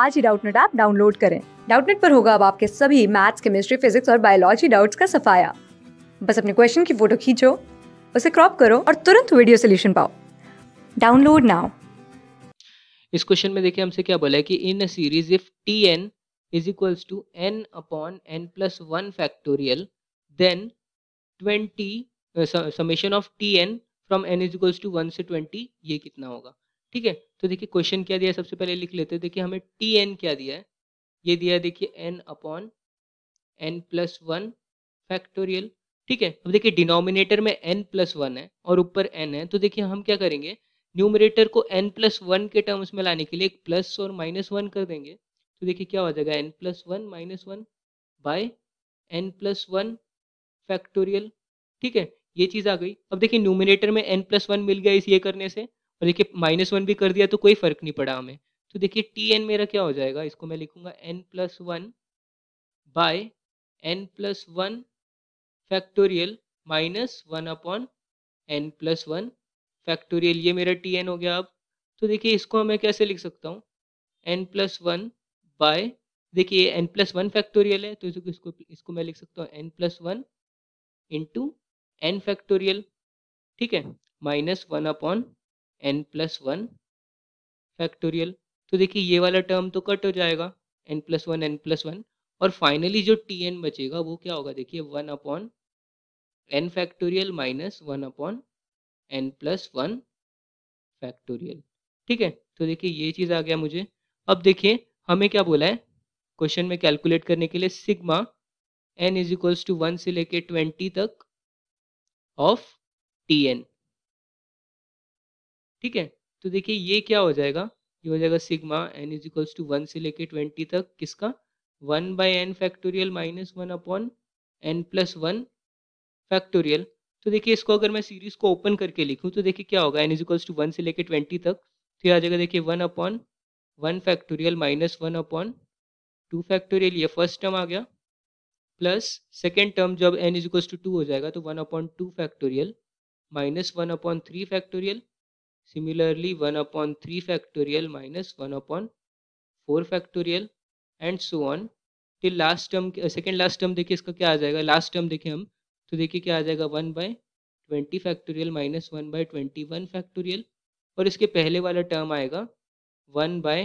आज ही Doubtnut app download करें डाउटनेट पर होगा अब आपके सभी मैथ्स केमिस्ट्री फिजिक्स और बायोलॉजी डाउट्स का सफाया बस अपने क्वेश्चन की फोटो खींचो उसे क्रॉप करो और तुरंत वीडियो सोल्यूशन पाओ डाउनलोड नाउ इस क्वेश्चन में देखिए हमसे क्या बोला है कि in a series if T N is equals to N upon N plus one factorial then twenty summation of T N from N is equals to one से ट्वेंटी ये कितना होगा ठीक है तो देखिए क्वेश्चन क्या दिया है सबसे पहले लिख लेते हैं देखिए हमें टी एन क्या दिया है ये दिया है देखिए N upon N plus one factorial ठीक है अब देखिए डिनोमिनेटर में एन प्लस वन है और ऊपर एन है तो देखिए हम क्या करेंगे न्यूमरेटर को एन प्लस वन के टर्म्स में लाने के लिए एक प्लस और माइनस वन कर देंगे तो देखिए क्या हो जाएगा N plus one minus one by N plus one factorial ठीक है ये चीज़ आ गई अब देखिए न्यूमिनेटर में एन प्लस वन मिल गया इस ये करने से और देखिए माइनस वन भी कर दिया तो कोई फर्क नहीं पड़ा हमें तो देखिए टी एन मेरा क्या हो जाएगा इसको मैं लिखूंगा N plus one by N plus one factorial minus one upon N plus one factorial ये मेरा टी एन हो गया अब तो देखिए इसको मैं कैसे लिख सकता हूँ एन प्लस वन बाय देखिए एन प्लस वन फैक्टोरियल है तो इसको इसको इसको मैं लिख सकता हूँ N plus one into N factorial ठीक है minus one upon N plus one factorial तो देखिए ये वाला टर्म तो कट हो जाएगा N plus one N plus one और फाइनली जो टी एन बचेगा वो क्या होगा देखिए one upon N factorial minus one upon N plus one factorial ठीक है तो देखिए ये चीज़ आ गया मुझे अब देखिए हमें क्या बोला है क्वेश्चन में कैलकुलेट करने के लिए sigma N is equals to one से लेके ट्वेंटी तक ऑफ टी एन ठीक है तो देखिए ये क्या हो जाएगा ये हो जाएगा sigma N is equals to one से लेके ट्वेंटी तक किसका one by N factorial minus one upon N plus one factorial तो देखिए इसको अगर मैं सीरीज को ओपन करके लिखूं तो देखिए क्या होगा N is equals to one से लेके ट्वेंटी तक तो ये आ जाएगा देखिए one upon one factorial minus one upon two factorial ये फर्स्ट टर्म आ गया प्लस सेकेंड टर्म जब N is equals to two हो जाएगा तो one upon two factorial minus one upon three factorial Similarly, 1 upon 3 factorial minus 1 upon 4 factorial and so on till last term second last term देखिए इसका क्या आ जाएगा last term देखिए हम तो देखिए क्या आ जाएगा one by twenty factorial minus one by twenty one factorial और इसके पहले वाला टर्म आएगा one by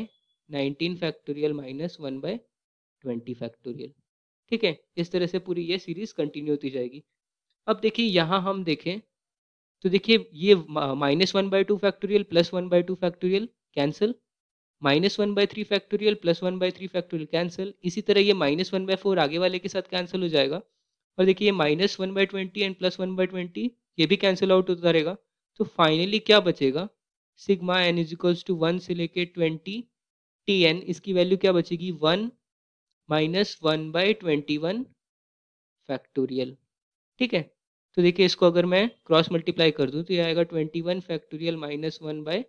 nineteen factorial minus one by twenty factorial ठीक है इस तरह से पूरी ये सीरीज कंटिन्यू होती जाएगी अब देखिए यहाँ हम देखें तो देखिए ये minus one by two factorial plus one by two factorial cancel minus one by three factorial plus one by three factorial cancel इसी तरह ये माइनस वन बाई फोर आगे वाले के साथ कैंसिल हो जाएगा और देखिए ये minus one by twenty and plus one by twenty ये भी कैंसिल आउट होता रहेगा तो फाइनली क्या बचेगा sigma N is equals to one से लेके ट्वेंटी टी एन इसकी वैल्यू क्या बचेगी one minus one by twenty one factorial ठीक है तो देखिए इसको अगर मैं क्रॉस मल्टीप्लाई कर दूँ तो ये आएगा twenty one factorial minus one by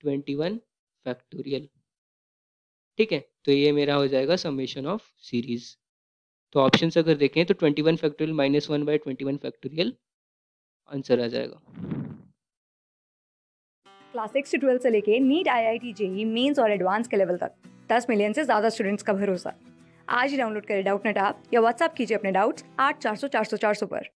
twenty one factorial ठीक है तो ये मेरा हो जाएगा समेशन ऑफ सीरीज तो ऑप्शन अगर देखें तो twenty one factorial minus one by twenty one factorial answer आ जाएगा क्लास सिक्स से ट्वेल्थ से लेके NEET I I T JEE mains और एडवांस के लेवल तक दस मिलियन से ज़्यादा स्टूडेंट्स का भरोसा आज ही डाउनलोड करें डाउट नेट आप या व्हाट्सअप कीजिए अपने डाउट्स आठ चार सौ चार सौ चार सौ पर